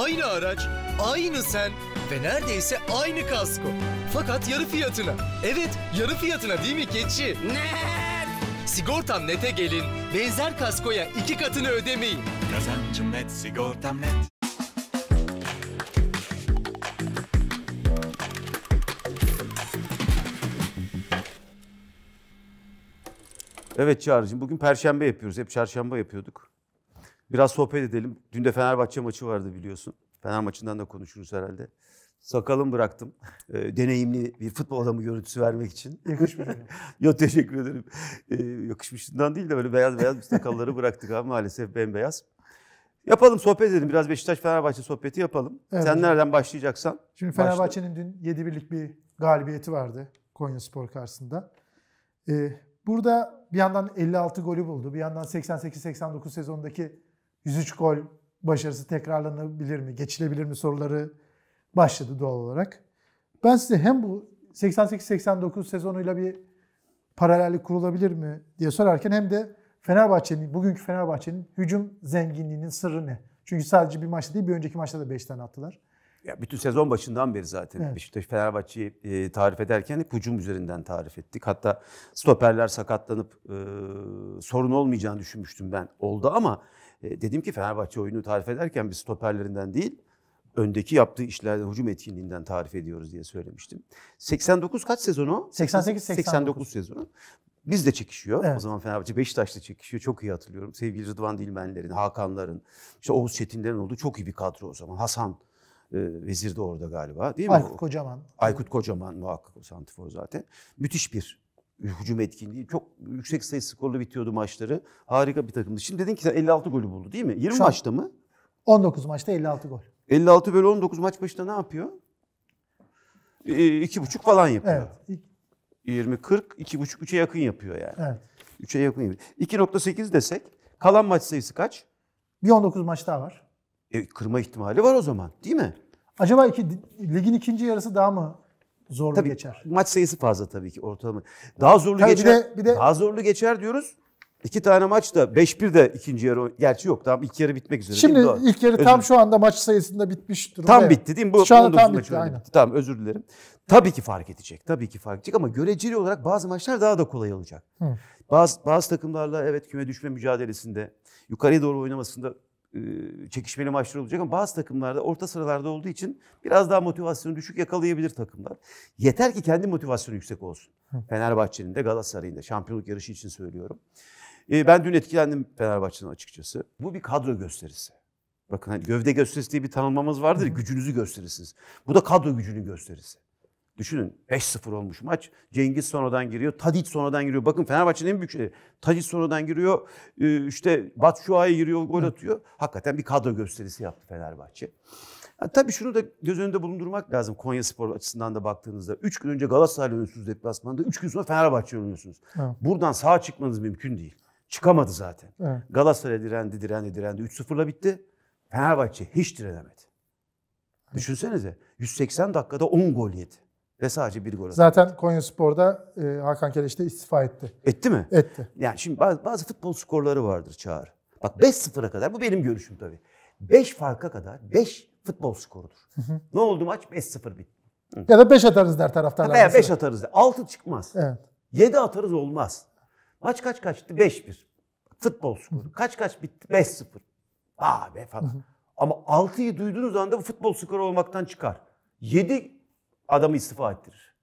Aynı araç, aynı sen ve neredeyse aynı kasko. Fakat yarı fiyatına. Evet, yarı fiyatına değil mi keçi? Ne? Sigortam Net'e gelin. Benzer kaskoya iki katını ödemeyin. Kazancım net, sigortam net. Evet Çağrı'cığım bugün perşembe yapıyoruz. Hep çarşamba yapıyorduk. Biraz sohbet edelim. Dün de Fenerbahçe maçı vardı biliyorsun. Fener maçından da konuşuruz herhalde. Sakalım bıraktım. E, deneyimli bir futbol adamı görüntüsü vermek için. Yakışmış Yok teşekkür ederim. E, yakışmışından değil de böyle beyaz beyaz bir sakalları bıraktık abi maalesef bembeyaz. Yapalım sohbet edelim. Biraz Beşiktaş-Fenerbahçe sohbeti yapalım. Evet, Sen nereden başlayacaksan. Şimdi Fenerbahçe'nin dün 7 birlik bir galibiyeti vardı Konya Spor karşısında. Ee, burada bir yandan 56 golü buldu. Bir yandan 88-89 sezondaki 103 gol başarısı tekrarlanabilir mi, geçilebilir mi soruları başladı doğal olarak. Ben size hem bu 88-89 sezonuyla bir paralellik kurulabilir mi diye sorarken hem de Fenerbahçe'nin, bugünkü Fenerbahçe'nin hücum zenginliğinin sırrı ne? Çünkü sadece bir maçta değil, bir önceki maçta da 5 tane attılar. Ya bütün sezon başından beri zaten evet. Beşiktaş Fenerbahçe'yi e, tarif ederken hep hücum üzerinden tarif ettik. Hatta stoperler sakatlanıp e, sorun olmayacağını düşünmüştüm ben. Oldu ama e, dedim ki Fenerbahçe oyunu tarif ederken biz stoperlerinden değil öndeki yaptığı işlerden, hücum etkinliğinden tarif ediyoruz diye söylemiştim. 89 kaç sezonu? 88 89, 89 sezonu. Biz de çekişiyor. Evet. O zaman Fenerbahçe Beşiktaş'ta çekişiyor. Çok iyi hatırlıyorum. Sevgili Rıdvan Dilmenlerin, Hakanların, işte Oğuz Çetinlerin olduğu çok iyi bir kadro o zaman. Hasan ee, vezir de orada galiba değil mi? Aykut Kocaman. Aykut Kocaman muhakkak o santifor zaten. Müthiş bir hücum etkinliği. Çok yüksek sayı skorla bitiyordu maçları. Harika bir takımdı. Şimdi dedin ki sen 56 golü buldu değil mi? 20 Şu maçta mı? 19 maçta 56 gol. 56 bölü 19 maç başında ne yapıyor? Ee, iki buçuk falan yapıyor. Evet. 20, 40, iki buçuk, üçe yakın yapıyor yani. Evet. Üçe yakın yapıyor. 2.8 desek kalan maç sayısı kaç? Bir 19 maç daha var. E, kırma ihtimali var o zaman değil mi? Acaba iki, ligin ikinci yarısı daha mı zorlu tabii, geçer? Maç sayısı fazla tabii ki ortalama. Daha zorlu tabii geçer. Bir de, bir de, daha zorlu geçer diyoruz. İki tane maç da 5-1 de ikinci yarı. Gerçi yok tam ilk yarı bitmek üzere. Şimdi değil mi? ilk yarı özür. tam şu anda maç sayısında bitmiş durumda. Tam bitti değil mi? Bu şu anda tam bitti aynen. Bitti. Tamam özür dilerim. Tabii ki fark edecek. Tabii ki fark edecek ama göreceli olarak bazı maçlar daha da kolay olacak. Hı. Bazı, bazı takımlarla evet küme düşme mücadelesinde yukarıya doğru oynamasında çekişmeli maçlar olacak ama bazı takımlarda orta sıralarda olduğu için biraz daha motivasyonu düşük yakalayabilir takımlar. Yeter ki kendi motivasyonu yüksek olsun. Fenerbahçe'nin de Galatasaray'ın da şampiyonluk yarışı için söylüyorum. Ben dün etkilendim Fenerbahçe'den açıkçası. Bu bir kadro gösterisi. Bakın hani gövde gösterisi diye bir tanımamız vardır. Gücünüzü gösterirsiniz. Bu da kadro gücünün gösterisi. Düşünün 5-0 olmuş maç. Cengiz sonradan giriyor. Tadic sonradan giriyor. Bakın Fenerbahçe'nin en büyük şeyi. Tadic sonradan giriyor. E, işte şuaya giriyor, gol atıyor. Hakikaten bir kadro gösterisi yaptı Fenerbahçe. tabii şunu da göz önünde bulundurmak lazım Konya Spor açısından da baktığınızda. Üç gün önce Galatasaray'la oynuyorsunuz deplasmanda. Üç gün sonra Fenerbahçe oynuyorsunuz. Evet. Buradan sağ çıkmanız mümkün değil. Çıkamadı zaten. Evet. Galatasaray direndi, direndi, direndi. 3-0'la bitti. Fenerbahçe hiç direnemedi. Evet. Düşünsenize 180 dakikada 10 gol yedi. Ve sadece bir gol attı. Zaten Konyaspor'da e, Hakan Keleş de istifa etti. Etti mi? Etti. Yani şimdi bazı, bazı futbol skorları vardır Çağrı. Bak 5-0'a kadar, bu benim görüşüm tabii. 5 farka kadar 5 futbol skorudur. Hı hı. Ne oldu maç? 5-0 bitti. Ya da 5 atarız der taraftarlar. Veya 5 atarız der. 6 çıkmaz. Evet. 7 atarız olmaz. Maç kaç kaçtı? 5-1. Futbol skoru. Kaç kaç bitti? 5-0. Aa be falan. Ama 6'yı duyduğunuz anda bu futbol skoru olmaktan çıkar. 7 adamı istifa ettirir.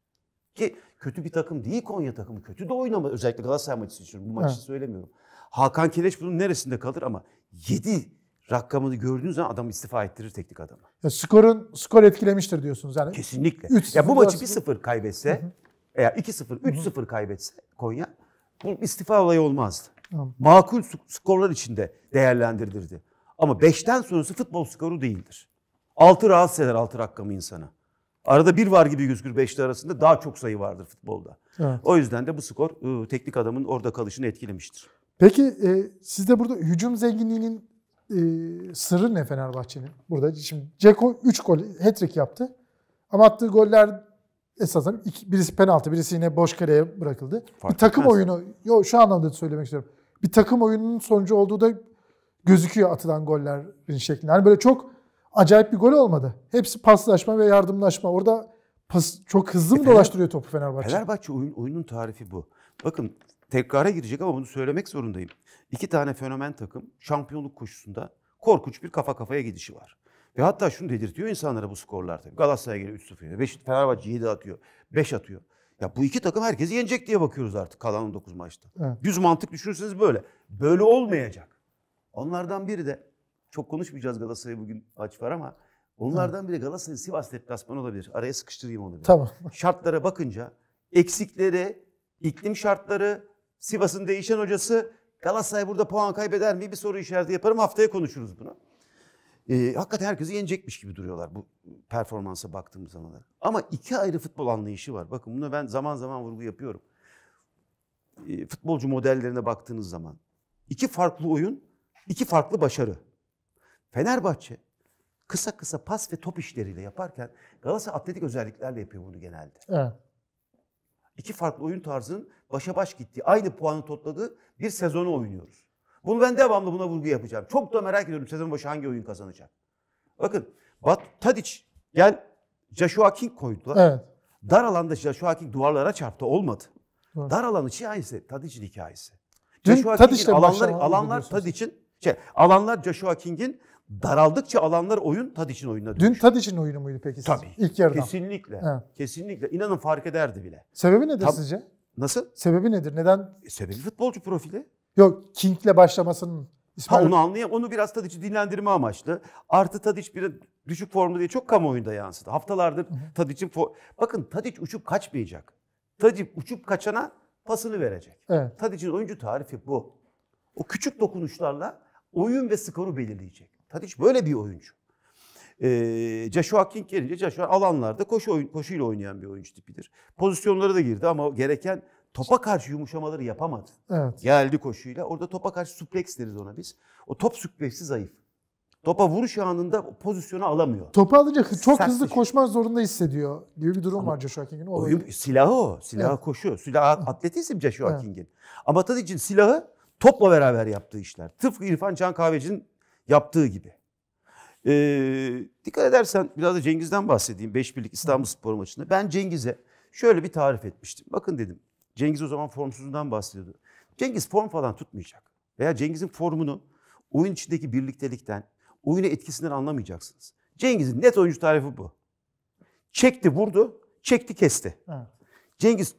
Ki kötü bir takım değil Konya takımı. Kötü de oynamadı. Özellikle Galatasaray maçı için bu maçı evet. söylemiyorum. Hakan Keleş bunun neresinde kalır ama 7 rakamını gördüğünüz zaman adam istifa ettirir teknik adamı. Ya skorun skor etkilemiştir diyorsunuz yani. Kesinlikle. 3 ya bu maçı 1-0 kaybetse veya 2-0, 3-0 kaybetse Konya bu istifa olayı olmazdı. Hı. Makul skorlar içinde değerlendirilirdi. Ama 5'ten sonrası futbol skoru değildir. 6 rahatsız eder 6 rakamı insana. Arada bir var gibi gözükür beşli arasında. Daha çok sayı vardır futbolda. Evet. O yüzden de bu skor ıı, teknik adamın orada kalışını etkilemiştir. Peki e, sizde burada hücum zenginliğinin e, sırrı ne Fenerbahçe'nin? Burada şimdi Ceko 3 gol, hat-trick yaptı. Ama attığı goller esasen iki, birisi penaltı, birisi yine boş kaleye bırakıldı. Fark bir takım etmez. oyunu, yo, şu anlamda söylemek istiyorum. Bir takım oyununun sonucu olduğu da gözüküyor atılan gollerin şeklinde. Yani böyle çok acayip bir gol olmadı. Hepsi paslaşma ve yardımlaşma. Orada pas, çok hızlı mı e, dolaştırıyor topu Fenerbahçe? Fenerbahçe oyun, oyunun tarifi bu. Bakın tekrara girecek ama bunu söylemek zorundayım. İki tane fenomen takım şampiyonluk koşusunda korkunç bir kafa kafaya gidişi var. Ve hatta şunu dedirtiyor insanlara bu skorlar tabii. Galatasaray geliyor 3-0 yine. Fenerbahçe 7 atıyor. 5 atıyor. Ya bu iki takım herkesi yenecek diye bakıyoruz artık kalan 19 maçta. Evet. Düz mantık düşünürseniz böyle. Böyle olmayacak. Onlardan biri de çok konuşmayacağız Galatasaray bugün aç var ama onlardan biri Galatasaray Sivas deplasmanı olabilir. Araya sıkıştırayım onu. Bir. Tamam. Şartlara bakınca eksikleri, iklim şartları, Sivas'ın değişen hocası Galatasaray burada puan kaybeder mi? Bir soru işareti yaparım. Haftaya konuşuruz bunu. Ee, hakikaten herkesi yenecekmiş gibi duruyorlar bu performansa baktığımız zaman. Ama iki ayrı futbol anlayışı var. Bakın bunu ben zaman zaman vurgu yapıyorum. Ee, futbolcu modellerine baktığınız zaman iki farklı oyun, iki farklı başarı. Fenerbahçe kısa kısa pas ve top işleriyle yaparken Galatasaray atletik özelliklerle yapıyor bunu genelde. Evet. İki farklı oyun tarzının başa baş gittiği, aynı puanı topladığı bir sezonu oynuyoruz. Bunu ben devamlı buna vurgu yapacağım. Çok da merak ediyorum sezon başı hangi oyun kazanacak. Bakın Bat Tadic gel Joshua King koydular. Evet. Dar alanda Joshua King duvarlara çarptı olmadı. Hı. Dar alanı hikayesi, şey Tadic'in hikayesi. Dün Joshua Tadic'le alanlar, alanlar Tadic'in şey, alanlar Joshua King'in daraldıkça alanlar oyun Tadic'in oyununa dönüşüyor. Dün Tadic'in oyunu muydu peki siz? Tabii. İlk yarıdan. Kesinlikle. Evet. Kesinlikle. İnanın fark ederdi bile. Sebebi nedir Tab- sizce? Nasıl? Sebebi nedir? Neden? E, sebebi futbolcu profili. Yok King'le başlamasının İsmail... Ha onu anlayayım. Onu biraz Tadic'i dinlendirme amaçlı. Artı Tadic bir düşük formda diye çok kamuoyunda yansıdı. Haftalardır Tadic'in... For... Bakın Tadic uçup kaçmayacak. Tadic uçup kaçana pasını verecek. Evet. Tadic'in oyuncu tarifi bu. O küçük dokunuşlarla oyun ve skoru belirleyecek. Tadiç böyle bir oyuncu. E, Joshua King gelince Joshua alanlarda koşu oyun, koşuyla oynayan bir oyuncu tipidir. Pozisyonlara da girdi ama gereken topa karşı yumuşamaları yapamadı. Evet. Geldi koşuyla. Orada topa karşı suplex deriz ona biz. O top supleksi zayıf. Topa vuruş anında pozisyonu alamıyor. Topu alınca çok Sert hızlı koşmak zorunda hissediyor gibi bir durum Ama var Joshua King'in. Oyun, silahı o. Silahı evet. koşuyor. Silahı atletizm Joshua evet. King'in. Ama Tadic'in silahı Topla beraber yaptığı işler. Tıpkı İrfan Can Kahveci'nin yaptığı gibi. Ee, dikkat edersen biraz da Cengiz'den bahsedeyim. 5 birlik İstanbul Spor maçında. Ben Cengiz'e şöyle bir tarif etmiştim. Bakın dedim. Cengiz o zaman formsuzundan bahsediyordu. Cengiz form falan tutmayacak. Veya Cengiz'in formunu oyun içindeki birliktelikten, oyunu etkisinden anlamayacaksınız. Cengiz'in net oyuncu tarifi bu. Çekti vurdu, çekti kesti. Evet. Cengiz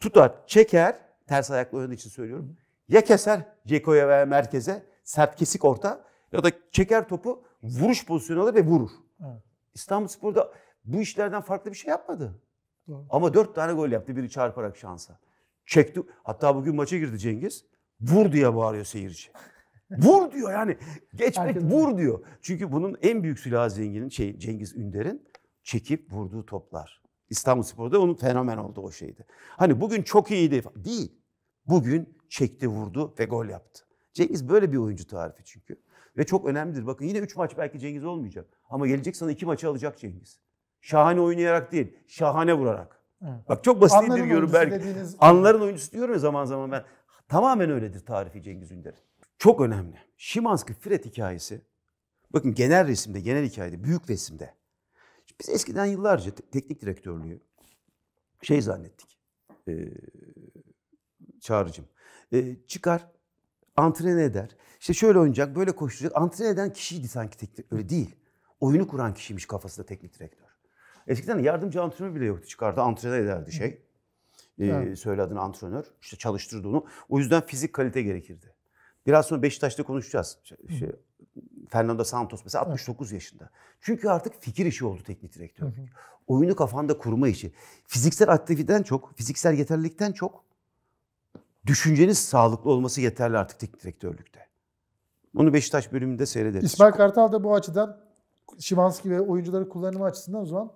tutar, çeker. Ters ayaklı oyun için söylüyorum. Ya keser Ceko'ya veya merkeze sert kesik orta ya da çeker topu vuruş pozisyonu alır ve vurur. Evet. İstanbul Spor'da bu işlerden farklı bir şey yapmadı. Evet. Ama dört tane gol yaptı biri çarparak şansa. Çekti. Hatta bugün maça girdi Cengiz. Vur diye bağırıyor seyirci. vur diyor yani. Geçmek vur diyor. Çünkü bunun en büyük silahı zenginin şey, Cengiz Ünder'in çekip vurduğu toplar. İstanbul Spor'da onun fenomen oldu o şeydi. Hani bugün çok iyiydi. Değil. Bugün çekti, vurdu ve gol yaptı. Cengiz böyle bir oyuncu tarifi çünkü. Ve çok önemlidir. Bakın yine 3 maç belki Cengiz olmayacak. Ama gelecek sana 2 maçı alacak Cengiz. Şahane oynayarak değil, şahane vurarak. Evet. Bak çok basit Anların diyorum belki. Dediğiniz... Anların oyuncusu diyorum ya zaman zaman ben. Tamamen öyledir tarifi Cengiz Ünder'in. Çok önemli. Şimanski Fred hikayesi. Bakın genel resimde, genel hikayede, büyük resimde. Biz eskiden yıllarca teknik direktörlüğü şey zannettik. Ee, Çağrı'cığım. E, çıkar, antren eder. İşte şöyle oynayacak, böyle koşturacak. Antren eden kişiydi sanki teknik, öyle değil. Oyunu kuran kişiymiş kafasında teknik direktör. Eskiden yardımcı antrenör bile yoktu. Çıkardı, antren ederdi şey. E, evet. söylediğin antrenör. işte çalıştırdı onu. O yüzden fizik kalite gerekirdi. Biraz sonra Beşiktaş'ta konuşacağız. Şey, Fernando Santos mesela 69 evet. yaşında. Çünkü artık fikir işi oldu teknik direktör. Oyunu kafanda kurma işi. Fiziksel aktiviteden çok, fiziksel yeterlilikten çok düşünceniz sağlıklı olması yeterli artık teknik direktörlükte. Onu Beşiktaş bölümünde seyrederiz. İsmail Kartal da bu açıdan Şimanski ve oyuncuları kullanımı açısından o zaman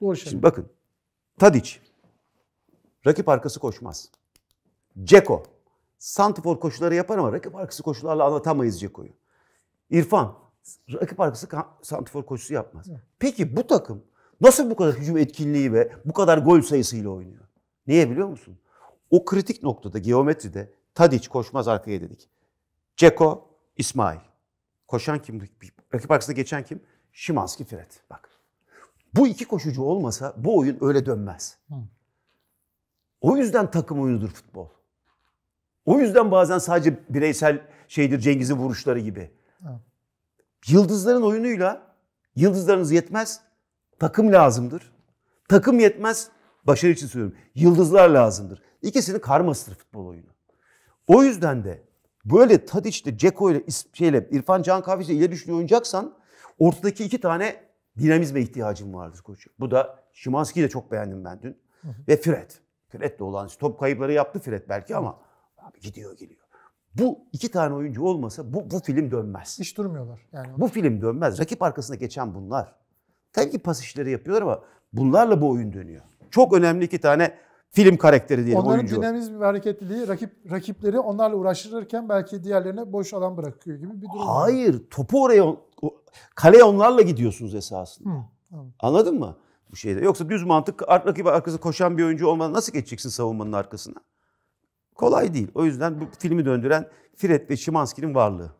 doğru şey. Şimdi bakın. Tadic. Rakip arkası koşmaz. Ceko. Santifor koşuları yapar ama rakip arkası koşularla anlatamayız Ceko'yu. İrfan. Rakip arkası santifor koşusu yapmaz. Peki bu takım nasıl bu kadar hücum etkinliği ve bu kadar gol sayısıyla oynuyor? Niye biliyor musun? O kritik noktada geometride Tadiç koşmaz arkaya dedik. Ceko, İsmail. Koşan kim? Rakip arkasında geçen kim? Şimanski Fred. Bak. Bu iki koşucu olmasa bu oyun öyle dönmez. O yüzden takım oyunudur futbol. O yüzden bazen sadece bireysel şeydir Cengiz'in vuruşları gibi. Yıldızların oyunuyla yıldızlarınız yetmez. Takım lazımdır. Takım yetmez. Başarı için söylüyorum. Yıldızlar lazımdır. İkisinin karmasıdır futbol oyunu. O yüzden de böyle Tadiç'le, Ceko ile, şeyle, İrfan Can Kahveci ile düşünüyor oynayacaksan ortadaki iki tane dinamizme ihtiyacın vardır koçum. Bu da Şimanski'yi de çok beğendim ben dün. Hı hı. Ve Fred. Fred de olan top kayıpları yaptı Fred belki ama abi gidiyor geliyor. Bu iki tane oyuncu olmasa bu, bu film dönmez. Hiç durmuyorlar. Yani. Bu film dönmez. Rakip arkasına geçen bunlar. Tabii ki pas işleri yapıyorlar ama bunlarla bu oyun dönüyor çok önemli iki tane film karakteri diyelim Onların oyuncu. Onların dinamizmi, ve hareketliliği rakip rakipleri onlarla uğraştırırken belki diğerlerine boş alan bırakıyor gibi bir durum. Hayır, var. topu oraya kaleye onlarla gidiyorsunuz esasında. Hı, anladım. Anladın mı? Bu şeyde. Yoksa düz mantık rakip arkası koşan bir oyuncu olmadan nasıl geçeceksin savunmanın arkasına? Kolay değil. O yüzden bu filmi döndüren Fred ve Şimanski'nin varlığı.